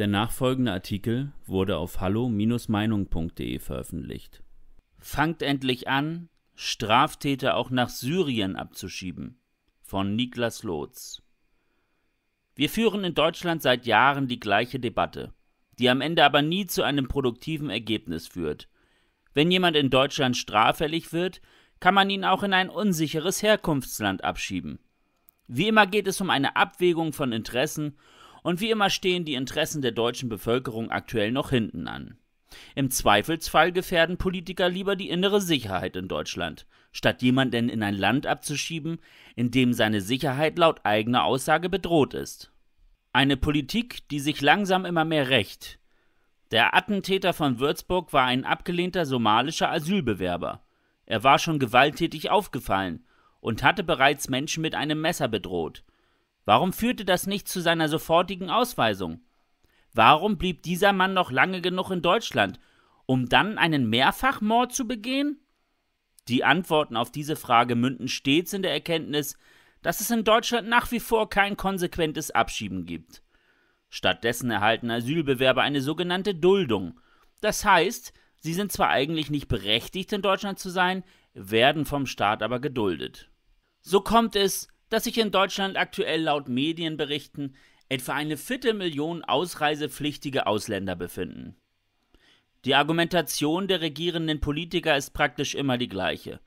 Der nachfolgende Artikel wurde auf hallo-meinung.de veröffentlicht. Fangt endlich an, Straftäter auch nach Syrien abzuschieben. Von Niklas Lotz. Wir führen in Deutschland seit Jahren die gleiche Debatte, die am Ende aber nie zu einem produktiven Ergebnis führt. Wenn jemand in Deutschland straffällig wird, kann man ihn auch in ein unsicheres Herkunftsland abschieben. Wie immer geht es um eine Abwägung von Interessen und wie immer stehen die Interessen der deutschen Bevölkerung aktuell noch hinten an. Im Zweifelsfall gefährden Politiker lieber die innere Sicherheit in Deutschland, statt jemanden in ein Land abzuschieben, in dem seine Sicherheit laut eigener Aussage bedroht ist. Eine Politik, die sich langsam immer mehr rächt. Der Attentäter von Würzburg war ein abgelehnter somalischer Asylbewerber. Er war schon gewalttätig aufgefallen und hatte bereits Menschen mit einem Messer bedroht, Warum führte das nicht zu seiner sofortigen Ausweisung? Warum blieb dieser Mann noch lange genug in Deutschland, um dann einen Mehrfachmord zu begehen? Die Antworten auf diese Frage münden stets in der Erkenntnis, dass es in Deutschland nach wie vor kein konsequentes Abschieben gibt. Stattdessen erhalten Asylbewerber eine sogenannte Duldung. Das heißt, sie sind zwar eigentlich nicht berechtigt, in Deutschland zu sein, werden vom Staat aber geduldet. So kommt es, dass sich in Deutschland aktuell laut Medienberichten etwa eine Viertelmillion ausreisepflichtige Ausländer befinden. Die Argumentation der regierenden Politiker ist praktisch immer die gleiche.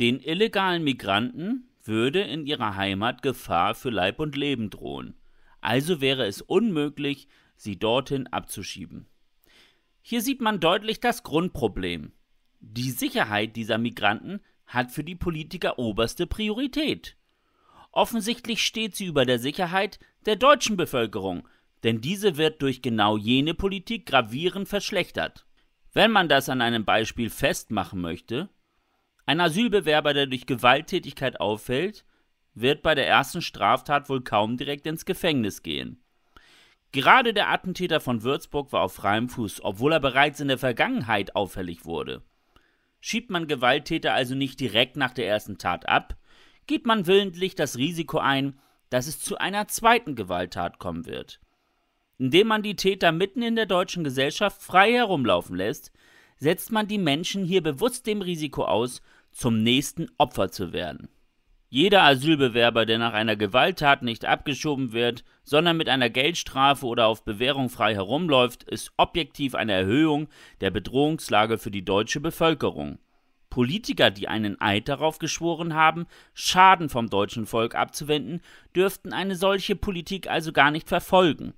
Den illegalen Migranten würde in ihrer Heimat Gefahr für Leib und Leben drohen, also wäre es unmöglich, sie dorthin abzuschieben. Hier sieht man deutlich das Grundproblem. Die Sicherheit dieser Migranten hat für die Politiker oberste Priorität. Offensichtlich steht sie über der Sicherheit der deutschen Bevölkerung, denn diese wird durch genau jene Politik gravierend verschlechtert. Wenn man das an einem Beispiel festmachen möchte, ein Asylbewerber, der durch Gewalttätigkeit auffällt, wird bei der ersten Straftat wohl kaum direkt ins Gefängnis gehen. Gerade der Attentäter von Würzburg war auf freiem Fuß, obwohl er bereits in der Vergangenheit auffällig wurde. Schiebt man Gewalttäter also nicht direkt nach der ersten Tat ab, geht man willentlich das Risiko ein, dass es zu einer zweiten Gewalttat kommen wird. Indem man die Täter mitten in der deutschen Gesellschaft frei herumlaufen lässt, setzt man die Menschen hier bewusst dem Risiko aus, zum nächsten Opfer zu werden. Jeder Asylbewerber, der nach einer Gewalttat nicht abgeschoben wird, sondern mit einer Geldstrafe oder auf Bewährung frei herumläuft, ist objektiv eine Erhöhung der Bedrohungslage für die deutsche Bevölkerung. Politiker, die einen Eid darauf geschworen haben, Schaden vom deutschen Volk abzuwenden, dürften eine solche Politik also gar nicht verfolgen.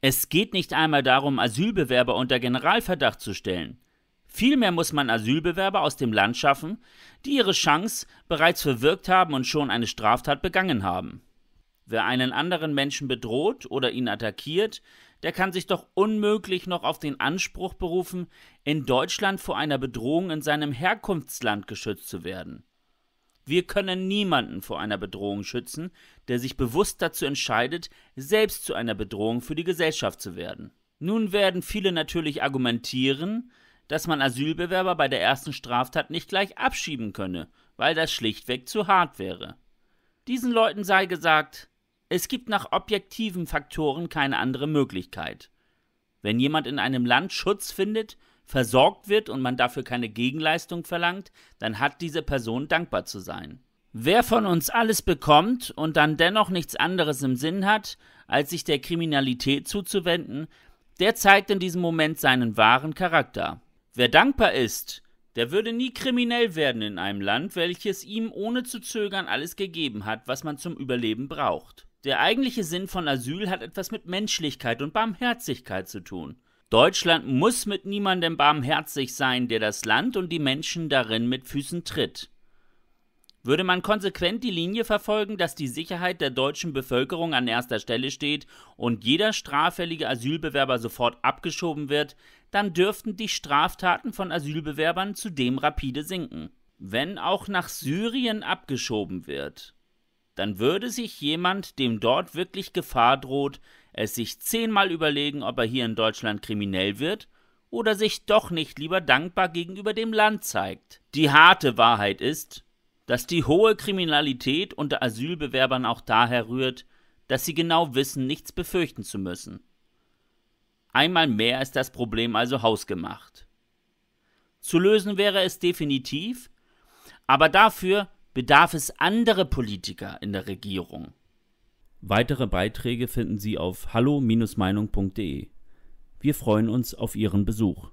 Es geht nicht einmal darum, Asylbewerber unter Generalverdacht zu stellen. Vielmehr muss man Asylbewerber aus dem Land schaffen, die ihre Chance bereits verwirkt haben und schon eine Straftat begangen haben Wer einen anderen Menschen bedroht oder ihn attackiert, der kann sich doch unmöglich noch auf den Anspruch berufen, in Deutschland vor einer Bedrohung in seinem Herkunftsland geschützt zu werden. Wir können niemanden vor einer Bedrohung schützen, der sich bewusst dazu entscheidet, selbst zu einer Bedrohung für die Gesellschaft zu werden. Nun werden viele natürlich argumentieren, dass man Asylbewerber bei der ersten Straftat nicht gleich abschieben könne, weil das schlichtweg zu hart wäre. Diesen Leuten sei gesagt, es gibt nach objektiven Faktoren keine andere Möglichkeit. Wenn jemand in einem Land Schutz findet, versorgt wird und man dafür keine Gegenleistung verlangt, dann hat diese Person dankbar zu sein. Wer von uns alles bekommt und dann dennoch nichts anderes im Sinn hat, als sich der Kriminalität zuzuwenden, der zeigt in diesem Moment seinen wahren Charakter. Wer dankbar ist, der würde nie kriminell werden in einem Land, welches ihm ohne zu zögern alles gegeben hat, was man zum Überleben braucht. Der eigentliche Sinn von Asyl hat etwas mit Menschlichkeit und Barmherzigkeit zu tun. Deutschland muss mit niemandem barmherzig sein, der das Land und die Menschen darin mit Füßen tritt. Würde man konsequent die Linie verfolgen, dass die Sicherheit der deutschen Bevölkerung an erster Stelle steht und jeder straffällige Asylbewerber sofort abgeschoben wird, dann dürften die Straftaten von Asylbewerbern zudem rapide sinken. Wenn auch nach Syrien abgeschoben wird, dann würde sich jemand, dem dort wirklich Gefahr droht, es sich zehnmal überlegen, ob er hier in Deutschland kriminell wird oder sich doch nicht lieber dankbar gegenüber dem Land zeigt. Die harte Wahrheit ist, dass die hohe Kriminalität unter Asylbewerbern auch daher rührt, dass sie genau wissen, nichts befürchten zu müssen. Einmal mehr ist das Problem also hausgemacht. Zu lösen wäre es definitiv, aber dafür bedarf es anderer Politiker in der Regierung. Weitere Beiträge finden Sie auf hallo-meinung.de. Wir freuen uns auf Ihren Besuch.